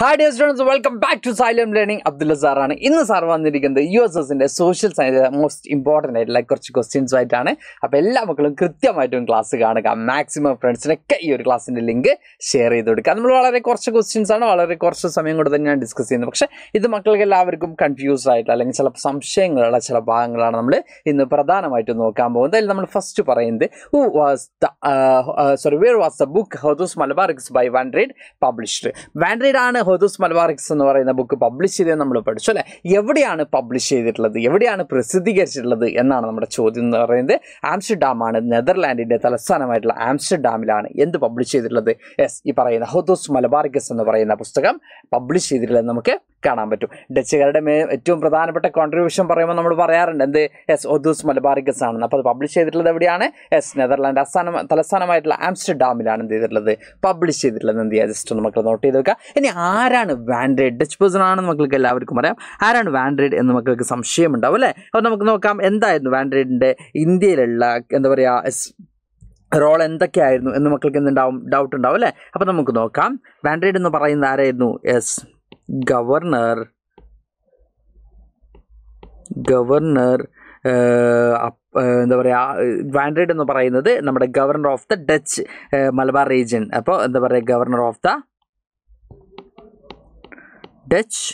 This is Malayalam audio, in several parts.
Hi dear students welcome back to Xylem learning Abdulla സാറാണ് ഇന്ന് സാർ വന്നിരിക്കുന്നത് യു എസ് എസിൻ്റെ സോഷ്യൽ സയൻസ് മോസ്റ്റ് ഇമ്പോർട്ടൻ്റ് ആയിട്ടുള്ള കുറച്ച് ക്വസ്റ്റ്യൻസ് ആയിട്ടാണ് അപ്പോൾ എല്ലാ മക്കളും കൃത്യമായിട്ടും ക്ലാസ് കാണുക മാക്സിമം ഫ്രണ്ട്സിനൊക്കെ ഈ ഒരു ക്ലാസ്സിൻ്റെ ലിങ്ക് ഷെയർ ചെയ്ത് കൊടുക്കുക നമ്മൾ വളരെ കുറച്ച് ക്വസ്റ്റ്യൻസ് ആണ് വളരെ കുറച്ച് സമയം കൊണ്ട് ഞാൻ ഡിസ്കസ് ചെയ്യുന്നത് പക്ഷേ ഇത് മക്കൾക്ക് എല്ലാവർക്കും കൺഫ്യൂസ്ഡ് ആയിട്ടുള്ള അല്ലെങ്കിൽ ചില സംശയങ്ങളുള്ള ചില ഭാഗങ്ങളാണ് നമ്മൾ ഇന്ന് പ്രധാനമായിട്ടും നോക്കാൻ പോകുന്നത് അതിൽ നമ്മൾ ഫസ്റ്റ് പറയുന്നത് who was the sorry where was the book Hortus Malabar by Van Rheede published Van Rheede ആണ് ഹുദൂസ് മലബാറിക്സ് എന്ന് പറയുന്ന ബുക്ക് പബ്ലിഷ് ചെയ്തത് നമ്മൾ പഠിച്ചു അല്ലേ എവിടെയാണ് പബ്ലിഷ് ചെയ്തിട്ടുള്ളത് എവിടെയാണ് പ്രസിദ്ധീകരിച്ചിട്ടുള്ളത് എന്നാണ് നമ്മുടെ ചോദ്യം എന്ന് പറയുന്നത് ആണ് നെതർലാൻഡിൻ്റെ തലസ്ഥാനമായിട്ടുള്ള ആംസ്റ്റർഡാമിലാണ് എന്ത് പബ്ലിഷ് ചെയ്തിട്ടുള്ളത് എസ് ഈ പറയുന്ന ഹുദൂസ് മലബാറിക്കസ് എന്ന് പറയുന്ന പുസ്തകം പബ്ലിഷ് ചെയ്തിട്ടുള്ളത് നമുക്ക് കാണാൻ പറ്റും ഡച്ചുകാരുടെ മേ ഏറ്റവും പ്രധാനപ്പെട്ട കോൺട്രിബ്യൂഷൻ പറയുമ്പോൾ നമ്മൾ പറയാറുണ്ട് എന്ത് എസ് ഒദൂസ് മലബാറിക്കസ് ആണെന്ന് അപ്പോൾ അത് പബ്ലിഷ് ചെയ്തിട്ടുള്ളത് എവിടെയാണ് എസ് നെതർലാൻഡ് അസ്ഥാന തലസ്ഥാനമായിട്ടുള്ള ആംസ്റ്റർഡാമിലാണ് എന്ത് ചെയ്തിട്ടുള്ളത് പബ്ലിഷ് ചെയ്തിട്ടുള്ളത് എന്ത് ചെയ്യുക ജസ്റ്റ് നമുക്ക് നോട്ട് ചെയ്ത് വെക്കുക ഇനി ആ ആരാണ് വാൻഡ്രേഡ് ഡച്ച് പേഴ്സൺ ആണെന്ന് മക്കൾക്ക് എല്ലാവർക്കും അറിയാം ആരാണ് വാൻഡ്രേഡ് എന്ന് മക്കൾക്ക് സംശയമുണ്ടാവും അല്ലേ അപ്പോൾ നമുക്ക് നോക്കാം എന്തായിരുന്നു വാൻഡ്രേഡിൻ്റെ ഇന്ത്യയിലുള്ള എന്താ പറയുക റോൾ എന്തൊക്കെയായിരുന്നു എന്ന് മക്കൾക്ക് എന്തുണ്ടാവും ഡൗട്ട് ഉണ്ടാവും അല്ലേ അപ്പോൾ നമുക്ക് നോക്കാം വാൻഡ്രേഡ് എന്ന് പറയുന്നത് ആരായിരുന്നു എസ് ഗവർണർ ഗവർണർ എന്താ പറയുക വാൻഡ്രേഡ് എന്ന് പറയുന്നത് നമ്മുടെ governor of the Dutch Malabar region അപ്പോൾ എന്താ പറയുക ഗവർണർ ഓഫ് ദ ടച്ച്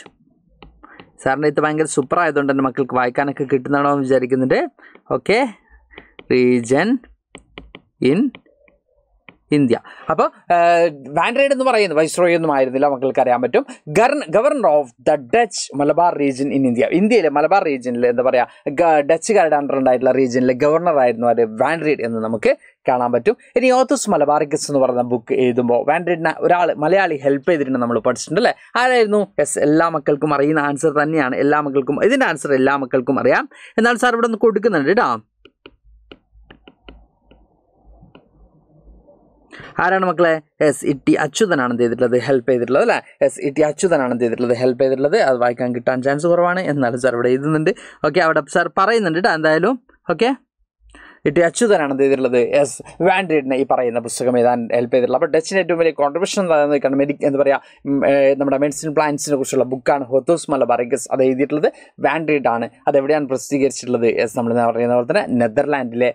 സാറിൻ്റെ ഇത് ഭയങ്കര സൂപ്പർ ആയതുകൊണ്ട് തന്നെ മക്കൾക്ക് വായിക്കാനൊക്കെ കിട്ടുന്നതാണോ എന്ന് വിചാരിക്കുന്നുണ്ട് ഓക്കെ റീജൻ ഇൻ ഇന്ത്യ അപ്പോൾ വാൻഡ്രൈഡ് എന്ന് പറയുന്നത് വൈസ്രോയി ഒന്നും ആയിരുന്നില്ല മക്കൾക്ക് അറിയാൻ പറ്റും governor of the Dutch Malabar region in India ഇന്ത്യയിലെ മലബാർ റീജ്യനിൽ എന്താ പറയുക ഡച്ചുകാരുടെ അണ്ടർ ഉണ്ടായിട്ടുള്ള റീജ്യനിലെ ഗവർണർ ആയിരുന്നു അത് വാൻഡ്രൈഡ് എന്ന് നമുക്ക് കാണാൻ പറ്റും ഇനി ഓത്തസ് മലബാറിക്കസ് എന്ന് പറയുന്ന ബുക്ക് എഴുതുമ്പോൾ വാൻഡ്രിഡിനെ ഒരാൾ മലയാളി ഹെൽപ്പ് ചെയ്തിട്ടുണ്ട് നമ്മൾ പഠിച്ചിട്ടുണ്ട് അല്ലേ ആരായിരുന്നു യെസ് എല്ലാ മക്കൾക്കും അറിയുന്ന ആൻസർ തന്നെയാണ് എല്ലാ മക്കൾക്കും ഇതിൻ്റെ ആൻസർ എല്ലാ മക്കൾക്കും അറിയാം എന്നാൽ സാർ ഇവിടെ ഒന്ന് കൊടുക്കുന്നുണ്ട് കേട്ടോ ആരാണ് മക്കളെ എസ് ഇട്ടി അച്യുതനാണ് എന്ത് ചെയ്തിട്ടുള്ളത് ഹെൽപ്പ് ചെയ്തിട്ടുള്ളത് അല്ലേ എസ് ഇട്ടി അച്യുതനാണ് എന്ത് ചെയ്തിട്ടുള്ളത് ഹെൽപ്പ് ചെയ്തിട്ടുള്ളത് അത് വായിക്കാൻ കിട്ടാൻ ചാൻസ് കുറവാണ് എന്നാലും സാർ ഇവിടെ എഴുതുന്നുണ്ട് ഓക്കെ അവിടെ സാർ പറയുന്നുണ്ട് കേട്ടോ എന്തായാലും ഓക്കെ ടി അച്യുതനാണ് എന്ത് ചെയ്തിട്ടുള്ളത് എസ് വാൻഡ്രിഡിനെ ഈ പറയുന്ന പുസ്തകം എഴുതാൻ ഹെൽപ്പ് ചെയ്തിട്ടുള്ളത് അപ്പോൾ ഡച്ചിന് ഏറ്റവും വലിയ കോൺട്രിബ്യൂഷൻ എന്ന് പറയുന്നത് മെഡി എന്താ പറയുക നമ്മുടെ മെഡിസിൻ പ്ലാന്റ്സിനെ കുറിച്ചുള്ള ബുക്കാണ് ഹോത്തോസ് മലബാറിഗസ് അത് എഴുതിയിട്ടുള്ളത് അത് എവിടെയാണ് പ്രസിദ്ധീകരിച്ചിട്ടുള്ളത് എസ് നമ്മൾ പറയുന്ന പോലെ തന്നെ നെതർലാൻഡിലെ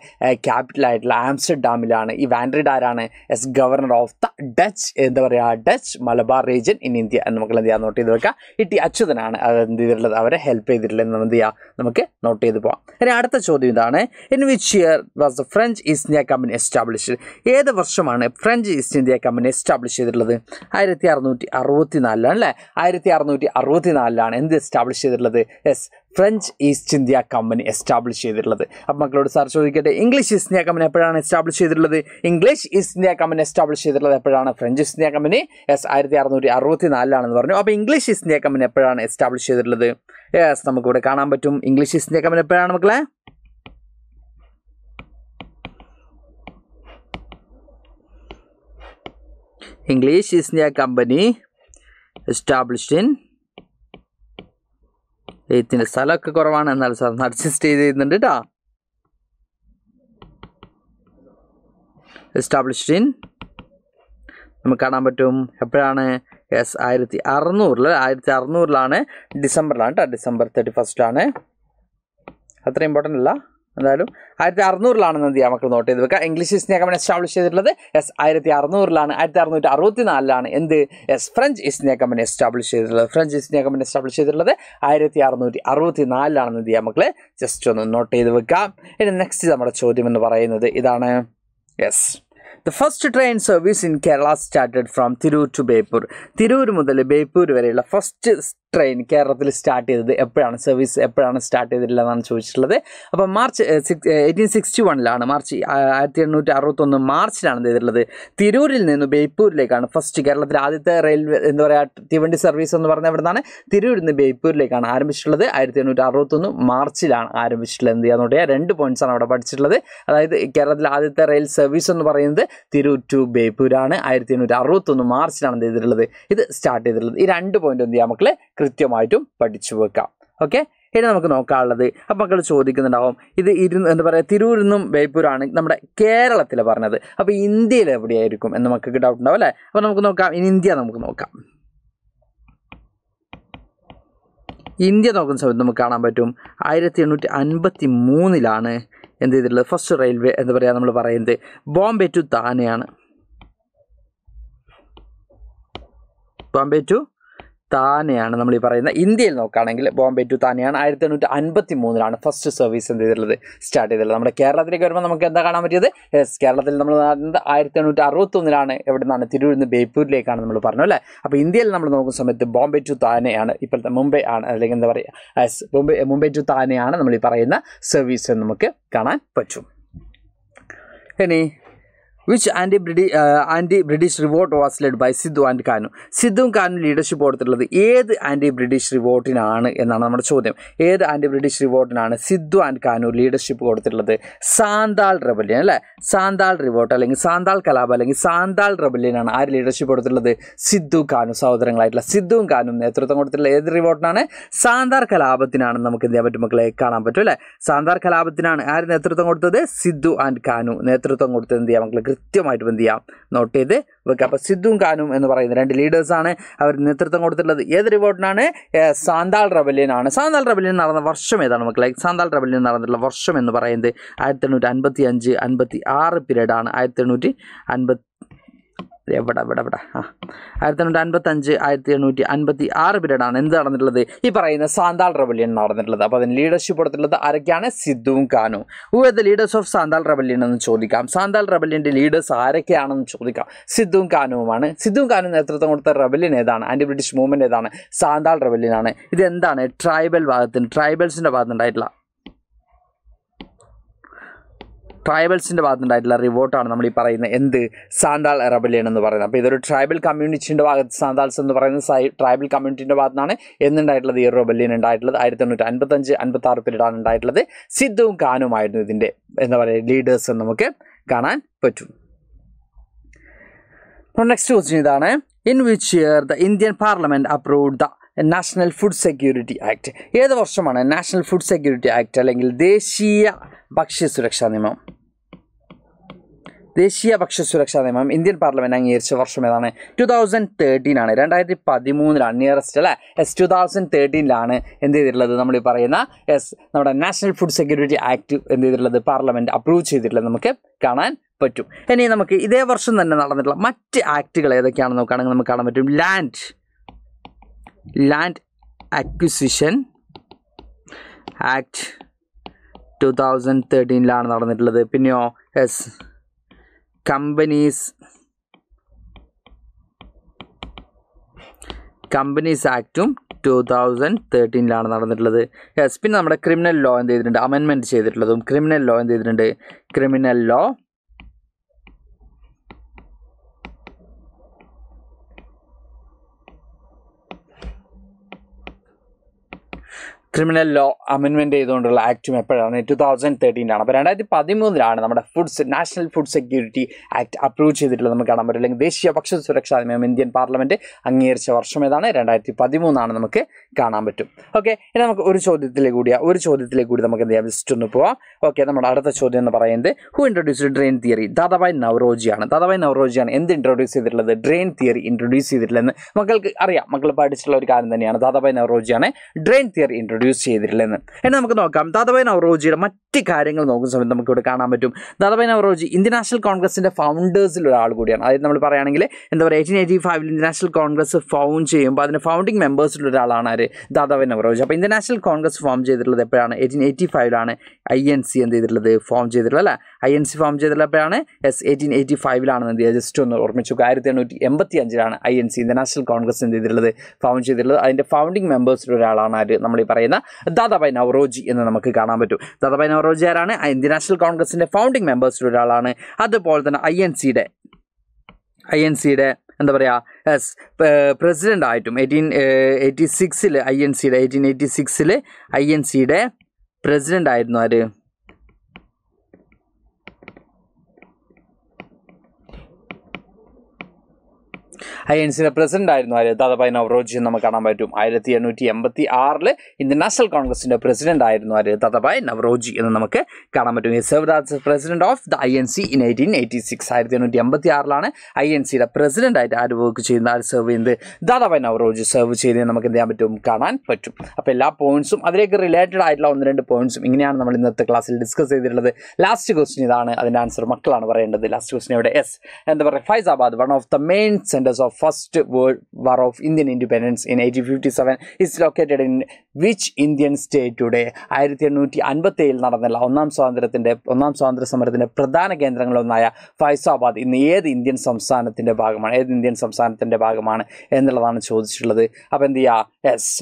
ക്യാപിറ്റലായിട്ടുള്ള ആംസ്റ്റർഡാമിലാണ് ഈ വാൻഡ്രിഡ് ആരാണ് as governor of the Dutch എന്താ പറയുക Dutch Malabar region in India എന്ന് നമുക്ക് എന്ത് ചെയ്യാം നോട്ട് ചെയ്ത് വെക്കാം ഈ ടി അച്യുതനാണ് അത് എന്ത് ചെയ്തിട്ടുള്ളത് അവരെ ഹെൽപ്പ് ചെയ്തിട്ടുള്ളത് എന്ന് എന്ത് ചെയ്യാം നമുക്ക് നോട്ട് ചെയ്ത് പോകാം ഇനി അടുത്ത ചോദ്യം ഇതാണ് in which year was the French East India company establish ഏത് വർഷമാണ് French East India company establish ചെയ്തിട്ടുള്ളത് ആയിരത്തി അറുന്നൂറ്റി അറുപത്തി നാലിലാണ് അല്ലേ ആയിരത്തി അറുന്നൂറ്റി അറുപത്തി നാലിലാണ് എന്ത് എസ്റ്റാബ്ലിഷ് ചെയ്തിട്ടുള്ളത് yes French East India company establish ചെയ്തിട്ടുള്ളത് അപ്പം മക്കളോട് സാർ ചോദിക്കട്ടെ ഇംഗ്ലീഷ് ഈസ്റ്റ് ഇന്ത്യ കമ്പനി എപ്പോഴാണ് എസ്റ്റാബ്ലിഷ് ചെയ്തിട്ടുള്ളത് English East India company establish ചെയ്തിട്ടുള്ളത് എപ്പോഴാണ് French East India company yes ആയിരത്തി അറുന്നൂറ്റി അറുപത്തി നാലിലാണെന്ന് പറഞ്ഞു അപ്പോൾ ഇംഗ്ലീഷ് ഈസ്റ്റ് ഇന്ത്യ കമ്പനി എപ്പോഴാണ് എസ്റ്റാബ്ലിഷ് ചെയ്തിട്ടുള്ളത് യെസ് നമുക്കിവിടെ കാണാൻ പറ്റും ഇംഗ്ലീഷ് ഈസ്റ്റ് ഇന്ത്യ കമ്പനി എപ്പോഴാണ് മക്കളെ English East India Company established in എയ്ത്തിൻ്റെ സ്ഥലമൊക്കെ കുറവാണ് എന്നാൽ സാർ അഡ്ജസ്റ്റ് ചെയ്ത് ചെയ്യുന്നുണ്ട് കേട്ടോ എസ്റ്റാബ്ലിഷ്ഡ് ഇൻ നമുക്ക് കാണാൻ പറ്റും എപ്പോഴാണ് എസ് ആയിരത്തി അറുന്നൂറിൽ ആയിരത്തി അറുന്നൂറിലാണ് ഡിസംബറിലാണ് കേട്ടോ ഡിസംബർ തേർട്ടി ഫസ്റ്റാണ് അത്ര ഇമ്പോർട്ടൻ്റ് അല്ല എന്തായാലും ആയിരത്തി അറുന്നൂറിലാണെന്ന് എന്ത് ചെയ്യാം നമുക്ക് നോട്ട് ചെയ്ത് വെക്കുക ഇംഗ്ലീഷ് ഈസ്റ്റ് നിയമം എസ്റ്റാബ്ലിഷ് ചെയ്തിട്ടുള്ളത് എസ് ആയിരത്തി അറുന്നൂറിലാണ് ആയിരത്തി അറുന്നൂറ്റി അറുപത്തി നാലിലാണ് എന്ത് എസ് ഫ്രഞ്ച് ഈസ്റ്റ് നിയമം എസ്റ്റാബ്ലിഷ് ചെയ്തിട്ടുള്ളത് ഫ്രഞ്ച് ഈസ്റ്റ് നിയമം എസ്റ്റാബ്ലിഷ് ചെയ്തിട്ടുള്ളത് ആയിരത്തി അറുന്നൂറ്റി അറുപത്തി നാലിലാണ് എന്ത് ചെയ്യാം മക്കളെ ജസ്റ്റ് ഒന്ന് നോട്ട് ചെയ്ത് വെക്കാം ഇനി നെക്സ്റ്റ് നമ്മുടെ ചോദ്യം എന്ന് പറയുന്നത് ഇതാണ് yes the first train service in Kerala started from Tirur to Beypore Tirur മുതൽ ബേപ്പൂർ വരെയുള്ള ഫസ്റ്റ് ട്രെയിൻ കേരളത്തിൽ സ്റ്റാർട്ട് ചെയ്തത് എപ്പോഴാണ് സർവീസ് എപ്പോഴാണ് സ്റ്റാർട്ട് ചെയ്തിട്ടില്ല എന്നാണ് ചോദിച്ചിട്ടുള്ളത് അപ്പോൾ മാർച്ച് സിക്സ് എയ്റ്റീൻ സിക്സ്റ്റി വണ്ണിലാണ് മാർച്ച് ആയിരത്തി എണ്ണൂറ്റി അറുപത്തൊന്ന് മാർച്ചിലാണ് ചെയ്തിട്ടുള്ളത് തിരൂരിൽ നിന്ന് ബേപ്പൂരിലേക്കാണ് ഫസ്റ്റ് കേരളത്തിലെ ആദ്യത്തെ റെയിൽവേ എന്താ പറയുക തീവണ്ടി സർവീസ് എന്ന് പറഞ്ഞ ഇവിടെ നിന്നാണ് തിരൂരിൽ നിന്ന് ബേപ്പൂരിലേക്കാണ് ആരംഭിച്ചിട്ടുള്ളത് ആയിരത്തി എണ്ണൂറ്റി അറുപത്തൊന്ന് മാർച്ചിലാണ് ആരംഭിച്ചിട്ടുള്ളത് എന്ത് ചെയ്യാന്ന് പറയുക രണ്ട് പോയിന്റ്സാണ് അവിടെ പഠിച്ചിട്ടുള്ളത് അതായത് കേരളത്തിലെ ആദ്യത്തെ റെയിൽ സർവീസ് എന്ന് പറയുന്നത് തിരൂർ ടു ബേപ്പൂരാണ് ആയിരത്തി എണ്ണൂറ്റി അറുപത്തൊന്ന് മാർച്ചിലാണ് ചെയ്തിട്ടുള്ളത് ഇത് സ്റ്റാർട്ട് ചെയ്തിട്ടുള്ളത് ഈ രണ്ട് പോയിന്റ് എന്ത് ചെയ്യാം മക്കളെ കൃത്യമായിട്ടും പഠിച്ചു വെക്കാം ഓക്കെ ഇനി നമുക്ക് നോക്കാനുള്ളത് അപ്പം മക്കൾ ചോദിക്കുന്നുണ്ടാവും ഇത് ഇരു എന്താ പറയുക തിരൂരിൽ നിന്നും ബേപ്പൂരാണ് നമ്മുടെ കേരളത്തിൽ പറഞ്ഞത് അപ്പോൾ ഇന്ത്യയിൽ എവിടെയായിരിക്കും എന്ന് മക്കൾക്ക് ഡൗട്ട് ഉണ്ടാവും അല്ലേ അപ്പോൾ നമുക്ക് നോക്കാം ഇനി ഇന്ത്യ നമുക്ക് നോക്കാം ഇന്ത്യ നോക്കുന്ന സമയത്ത് നമുക്ക് കാണാൻ പറ്റും ആയിരത്തി എണ്ണൂറ്റി അൻപത്തി മൂന്നിലാണ് എന്ത് ചെയ്തിട്ടുള്ളത് ഫസ്റ്റ് റെയിൽവേ എന്താ പറയുക നമ്മൾ പറയുന്നത് ബോംബെ ടു താനെയാണ് ബോംബെ ടു താനെയാണ് നമ്മൾ ഈ പറയുന്ന ഇന്ത്യയിൽ നോക്കുകയാണെങ്കിൽ ബോംബെ ടു താനെയാണ് ആയിരത്തി എണ്ണൂറ്റി അൻപത്തി മൂന്നിലാണ് ഫസ്റ്റ് സർവീസ് എന്ത് ചെയ്തിട്ടുള്ളത് സ്റ്റാർട്ട് ചെയ്തിട്ടുള്ളത് നമ്മുടെ കേരളത്തിലേക്ക് വരുമ്പോൾ നമുക്ക് എന്താ കാണാൻ പറ്റിയത് യെസ് കേരളത്തിൽ നമ്മൾ ആയിരത്തി എണ്ണൂറ്റി അറുപത്തൊന്നിലാണ് എവിടെ നിന്നാണ് തിരൂരിൽ നിന്ന് ബേപ്പൂരിലേക്കാണ് നമ്മൾ പറഞ്ഞു അല്ലേ അപ്പോൾ ഇന്ത്യയിൽ നമ്മൾ നോക്കുന്ന സമയത്ത് ബോംബെ ടു താനെയാണ് ഇപ്പോഴത്തെ മുംബൈ ആണ് അല്ലെങ്കിൽ എന്താ പറയുക യെസ് മുംബൈ മുംബൈ ടു താനെയാണ് നമ്മൾ ഈ പറയുന്ന സർവീസ് നമുക്ക് കാണാൻ പറ്റും ഇനി which anti British anti British revolt was led by Sidhu and Kanhu Sidhu കാനു ലീഡർഷിപ്പ് കൊടുത്തിട്ടുള്ളത് ഏത് ആൻറ്റി ബ്രിട്ടീഷ് റിവോട്ടിനാണ് എന്നാണ് നമ്മുടെ ചോദ്യം ഏത് ആൻറ്റി ബ്രിട്ടീഷ് റിവോട്ടിനാണ് സിദ്ധു ആൻഡ് കാനു ലീഡർഷിപ്പ് കൊടുത്തിട്ടുള്ളത് സാന്താൾ റെബല്യൻ അല്ലേ സാന്താൾ റിവോട്ട് അല്ലെങ്കിൽ സാന്താൾ കലാപ അല്ലെങ്കിൽ സാന്താൾ റെബല്യനാണ് ആര് ലീഡർഷിപ്പ് കൊടുത്തിട്ടുള്ളത് സിദ്ധു കാനു സഹോദരങ്ങളായിട്ടുള്ള സിദ്ധുവും കാനും നേതൃത്വം കൊടുത്തിട്ടുള്ള ഏത് റിവോട്ടിനാണ് സാന്താർ കലാപത്തിനാണ് നമുക്ക് എന്ത് ചെയ്യാൻ പറ്റും മക്കളെ കാണാൻ പറ്റും അല്ലേ സാന്താർ കലാപത്തിനാണ് ആര് നേതൃത്വം കൊടുത്തത് സിദ്ധു ആൻഡ് കാനു നേതൃത്വം കൊടുത്തത് എന്ത് ചെയ്യാം മക്കളെ കൃത്യമായിട്ട് എന്ത് ചെയ്യാം നോട്ട് ചെയ്ത് വെക്കുക അപ്പോൾ സിദ്ധും കാനും എന്ന് പറയുന്ന രണ്ട് ലീഡേഴ്സാണ് അവർ നേതൃത്വം കൊടുത്തിട്ടുള്ളത് ഏത് റിപ്പോർട്ടിനാണ് സാന്താൾ ആണ് സാന്താൾ റബല്യൻ നടന്ന വർഷം ഏതാണ് മക്കളെ സാന്താൾ റബല്യൻ നടന്നിട്ടുള്ള വർഷം എന്ന് പറയുന്നത് ആയിരത്തി എണ്ണൂറ്റി അൻപത്തി അഞ്ച് അൻപത്തി ആറ് പീരീഡാണ് ആയിരത്തി എണ്ണൂറ്റി അൻപത്തി എവിടെ എവിടെ എവിടെ ആ ആയിരത്തി എണ്ണൂറ്റി അൻപത്തഞ്ച് ആയിരത്തി എണ്ണൂറ്റി അൻപത്തി ആറ് പീരീഡാണ് എന്ത് നടന്നിട്ടുള്ളത് ഈ പറയുന്ന സാന്താൾ റെബല്യൻ നടന്നിട്ടുള്ളത് അപ്പോൾ അതിന് ലീഡർഷിപ്പ് കൊടുത്തിട്ടുള്ളത് ആരൊക്കെയാണ് സിദ്ധുവും കാനും who the leaders of Santhal rebellion എന്ന് ചോദിക്കാം സാന്താൾ റെബല്യൻ്റെ ലീഡേഴ്സ് ആരൊക്കെയാണെന്ന് ചോദിക്കാം സിദ്ധുവും കാനുവുമാണ് സിദ്ധുവും കാനു നേതൃത്വം കൊടുത്ത റെബല്യൻ ഏതാണ് ആൻറ്റി ബ്രിട്ടീഷ് മൂവ്മെൻറ്റ് ഏതാണ് സാന്താൾ റെബല്യൻ ആണ് ഇതെന്താണ് ട്രൈബൽ ഭാഗത്തിന് ട്രൈബൽസിൻ്റെ ഭാഗത്തുണ്ടായിട്ടുള്ള ട്രൈബൽസിൻ്റെ ഭാഗത്തുണ്ടായിട്ടുള്ള റിവോട്ടാണ് നമ്മൾ ഈ പറയുന്നത് എന്ത് സാന്താൾ റബലിയൻ എന്ന് പറയുന്നത് അപ്പോൾ ഇതൊരു ട്രൈബൽ കമ്മ്യൂണിറ്റിൻ്റെ ഭാഗത്ത് സാന്താൾസ് എന്ന് പറയുന്ന ട്രൈബൽ കമ്മ്യൂണിറ്റിൻ്റെ ഭാഗത്താണ് എന്നുണ്ടായിട്ടുള്ളത് ഈ റബലിയൻ ഉണ്ടായിട്ടുള്ളത് ആയിരത്തി തൊണ്ണൂറ്റി അൻപത്തഞ്ച് അൻപത്തി ആറ് പേരിടാണ് ഉണ്ടായിട്ടുള്ളത് സിദ്ധുവും കാനുമായിരുന്നു ഇതിൻ്റെ എന്താ പറയുക ലീഡേഴ്സ് നമുക്ക് കാണാൻ പറ്റും നെക്സ്റ്റ് ക്വസ്റ്റ്യൻ ഇതാണ് in which year the Indian parliament approved the national food security act ഏത് വർഷമാണ് നാഷണൽ ഫുഡ് സെക്യൂരിറ്റി ആക്ട് അല്ലെങ്കിൽ ദേശീയ ഭക്ഷ്യസുരക്ഷാ നിയമം ദേശീയ ഭക്ഷ്യസുരക്ഷാ നിയമം ഇന്ത്യൻ പാർലമെന്റ് അംഗീകരിച്ച വർഷം ഏതാണ് ടു തൗസൻഡ് തേർട്ടീൻ ആണ് രണ്ടായിരത്തി പതിമൂന്നിലാണ് നിയറസ്റ്റ് അല്ലേ എസ് ടു തൗസൻഡ് തേർട്ടീനിലാണ് എന്ത് ചെയ്തിട്ടുള്ളത് നമ്മൾ ഈ പറയുന്ന എസ് നമ്മുടെ നാഷണൽ ഫുഡ് സെക്യൂരിറ്റി ആക്ട് എന്ത് ചെയ്തിട്ടുള്ളത് പാർലമെന്റ് അപ്രൂവ് ചെയ്തിട്ടുള്ളത് നമുക്ക് കാണാൻ പറ്റും ഇനി നമുക്ക് ഇതേ വർഷം തന്നെ നടന്നിട്ടുള്ള മറ്റ് ആക്ടുകൾ ഏതൊക്കെയാണെന്ന് നോക്കുകയാണെങ്കിൽ നമുക്ക് കാണാൻ പറ്റും land Land acquisition act two thousand തേർട്ടീനിലാണ് നടന്നിട്ടുള്ളത് പിന്നെയോ എസ് കമ്പനീസ് കമ്പനീസ് ആക്റ്റും ടു തൗസൻഡ് തേർട്ടീനിലാണ് നടന്നിട്ടുള്ളത് എസ് പിന്നെ നമ്മുടെ ക്രിമിനൽ ലോ എന്ത് ചെയ്തിട്ടുണ്ട് അമെൻമെൻറ്റ് ചെയ്തിട്ടുള്ളതും ക്രിമിനൽ ലോ എന്ത് ചെയ്തിട്ടുണ്ട് criminal law criminal law amendment ചെയ്തുകൊണ്ടുള്ള ആക്റ്റും എപ്പോഴാണ് ടു തൗസൻഡ് തേർട്ടീനാണ് അപ്പോൾ രണ്ടായിരത്തി പതിമൂന്നിലാണ് നമ്മുടെ foods national food security act approve ചെയ്തിട്ടുള്ളത് നമുക്ക് കാണാൻ പറ്റും അല്ലെങ്കിൽ ദേശീയ ഭക്ഷ്യ സുരക്ഷാ നിയമം ഇന്ത്യൻ പാർലമെൻറ്റ് അംഗീകരിച്ച വർഷം ഏതാണ് രണ്ടായിരത്തി പതിമൂന്നാണ് നമുക്ക് കാണാൻ പറ്റും ഓക്കെ ഇനി നമുക്ക് ഒരു ചോദ്യത്തിലേക്ക് കൂടിയാ ഒരു ചോദ്യത്തിലേക്ക് കൂടി നമുക്ക് എന്ത് ചെയ്യാം ജസ്റ്റ് ഒന്ന് പോവാം ഓക്കെ നമ്മുടെ അടുത്ത ചോദ്യം എന്ന് പറയുന്നത് who introduce drain theory Dadabhai നവറോജിയാണ് ദാദാബായ് നവറോജിയാണ് എന്ത് ഇൻട്രൊഡ്യൂസ് ചെയ്തിട്ടുള്ളത് ഡ്രെയിൻ തിയറി ഇൻട്രൊഡ്യൂസ് ചെയ്തിട്ടില്ലെന്ന് മക്കൾക്ക് അറിയാം മക്കൾ പഠിച്ചിട്ടുള്ള ഒരു കാര്യം തന്നെയാണ് ദാദാബായ് നവറോജിയാണ് ഡ്രെയിൻ തിയറി ഇൻട്രൊഡ്യൂസ് പ്രൊഡ്യൂസ് ചെയ്തിട്ടില്ലെന്ന് എന്നാൽ നമുക്ക് നോക്കാം ദാദാഭായ് നവറോജിയുടെ മറ്റ് കാര്യങ്ങൾ നോക്കുന്ന സമയത്ത് നമുക്കിവിടെ കാണാൻ പറ്റും ദാദാഭായ് നവറോജി ഇന്ത്യൻ നാഷണൽ കോൺഗ്രസിൻ്റെ ഫൗണ്ടേഴ്സിൽ ഒരാൾ കൂടിയാണ് അതായത് നമ്മൾ പറയുകയാണെങ്കിൽ എന്താ പറയുക എയ്റ്റീൻ എയ്റ്റി ഫൈവിൽ ഇന്ത്യൻ നാഷണൽ കോൺഗ്രസ് ഫൗണ്ട് ചെയ്യുമ്പോൾ അതിൻ്റെ ഫൗണ്ടിങ് മെമ്പേഴ്സിൽ ഒരാളാണ് ആര് ദാദാഭായ് നവറോജി അപ്പോൾ ഇന്ത്യൻ നാഷണൽ കോൺഗ്രസ് ഫോം ചെയ്തിട്ടുള്ളത് എപ്പോഴാണ് എയ്റ്റീൻ എയ്റ്റി ഫൈവിലാണ് ഐ എൻ സി എന്ത് ചെയ്തിട്ടുള്ളത് ഫോം ചെയ്തിട്ടുള്ളത് അല്ലേ ഐ എൻ സി ഫോം ചെയ്തിട്ടുള്ള എസ് എയ്റ്റീൻ എയ്റ്റി ഫൈവിലാണെന്ന് എന്ത് ചെയ്യുക ജസ്റ്റ് ഒന്ന് ഓർമ്മിച്ചു ആയിരത്തി എണ്ണൂറ്റി എൺപത്തി അഞ്ചിലാണ് I N C international congress എന്ത് ചെയ്തിട്ടുള്ളത് ഫോം ചെയ്തിട്ടുള്ളത് അതിൻ്റെ ഫൗണ്ടിങ് മെമ്പേഴ്സിൽ ഒരാളാണ് ആര് നമ്മൾ ഈ പറയുന്ന ദാദാഭായ് നവറോജി എന്ന് നമുക്ക് കാണാൻ പറ്റും ദാദാഭായ് നവറോജി ആരാണ് ഇന്ത്യൻ നാഷണൽ കോൺഗ്രസിൻ്റെ ഫൗണ്ടിങ് മെമ്പേഴ്സിൽ ഒരാളാണ് അതുപോലെ തന്നെ ഐ എൻ സിയുടെ ഐ എൻ സിയുടെ എന്താ പറയുക എസ് പ്രസിഡൻ്റ് ആയിട്ടും എയ്റ്റീൻ എയ്റ്റി സിക്സിൽ ഐ എൻ സിയുടെ എയ്റ്റീൻ എയ്റ്റി സിക്സിൽ ഐ എൻ സിയുടെ പ്രസിഡൻ്റ് ആയിരുന്നു ആര് ഐ എൻ പ്രസിഡന്റ് ആയിരുന്നു ആര്യ ദാദാഭായ് നവറോജി എന്ന് നമുക്ക് കാണാൻ പറ്റും ആയിരത്തി എണ്ണൂറ്റി എൺപത്തി ആറിൽ ഇന്ത്യൻ നാഷണൽ കോൺഗ്രസിന്റെ പ്രസിഡന്റ് ആയിരുന്നു ആര്യ ദാദാഭായ് നവറോജി എന്ന് നമുക്ക് കാണാൻ പറ്റും he serve president of the I N C in eighteen eighty six ആയിരത്തി എണ്ണൂറ്റി എൺപത്തി ആറിലാണ് ഐ എൻ സിയുടെ പ്രസിഡന്റ് ആയിട്ട് ആര് വർക്ക് ചെയ്യുന്ന ആര് സെർവ് ചെയ്യുന്നത് ദാദാഭായ് നവറോജി സെർവ് ചെയ്ത് നമുക്ക് എന്ത് ചെയ്യാൻ പറ്റും കാണാൻ പറ്റും അപ്പോൾ എല്ലാ പോയിന്റ്സും അതിലേക്ക് റിലേറ്റഡ് ആയിട്ടുള്ള ഒന്ന് രണ്ട് പോയിന്റ്സും ഇങ്ങനെയാണ് നമ്മൾ ഇന്നത്തെ ക്ലാസ്സിൽ ഡിസ്കസ് ചെയ്തിട്ടുള്ളത് ലാസ്റ്റ് ക്വസ്റ്റ്യൻ ഇതാണ് അതിൻ്റെ ആൻസർ മക്കളാണ് പറയേണ്ടത് ലാസ്റ്റ് ക്വസ്റ്റ്യൻ എവിടെ എസ് എന്താ പറയുക Faizabad one of the main centres of First World War of Indian Independence in 1857 is located in which Indian state today? ആയിരത്തി എണ്ണൂറ്റി അൻപത്തി ഏഴിൽ നടന്നില്ല ഒന്നാം സ്വാതന്ത്ര്യത്തിൻ്റെ ഒന്നാം സ്വാതന്ത്ര്യ സമരത്തിൻ്റെ പ്രധാന കേന്ദ്രങ്ങളൊന്നായ ഫൈസാബാദ് ഇന്ന് ഏത് ഇന്ത്യൻ സംസ്ഥാനത്തിൻ്റെ ഭാഗമാണ് ഏത് ഇന്ത്യൻ സംസ്ഥാനത്തിൻ്റെ ഭാഗമാണ് എന്നുള്ളതാണ് ചോദിച്ചിട്ടുള്ളത് അപ്പോൾ എന്ത് ചെയ്യുക യെസ്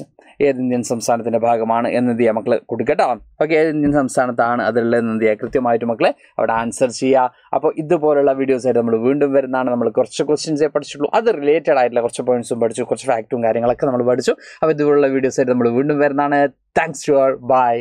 ഏത് ഇന്ത്യൻ സംസ്ഥാനത്തിന്റെ ഭാഗമാണ് എന്ന് എന്ത് ചെയ്യുക മക്കള് കൊടുക്കട്ടോ ഓക്കെ ഏത് ഇന്ത്യൻ സംസ്ഥാനത്താണ് അതിലുള്ളതെന്ന് എന്ത് ചെയ്യുക കൃത്യമായിട്ട് മക്കളെ അവിടെ ആൻസർ ചെയ്യുക അപ്പോൾ ഇതുപോലുള്ള വീഡിയോസ് ആയിട്ട് നമ്മൾ വീണ്ടും വരുന്നതാണ് നമ്മൾ കുറച്ച് ക്വസ്റ്റ്യൻസേ പഠിച്ചിട്ടുള്ളൂ അത് റിലേറ്റഡ് ആയിട്ടുള്ള കുറച്ച് പോയിന്റ്സും പഠിച്ചു കുറച്ച് ഫാക്റ്റും കാര്യങ്ങളൊക്കെ നമ്മൾ പഠിച്ചു അപ്പോൾ ഇതുപോലുള്ള വീഡിയോസ് ആയിട്ട് നമ്മൾ വീണ്ടും വരുന്നതാണ് താങ്ക്സ് ടു ആൾ ബൈ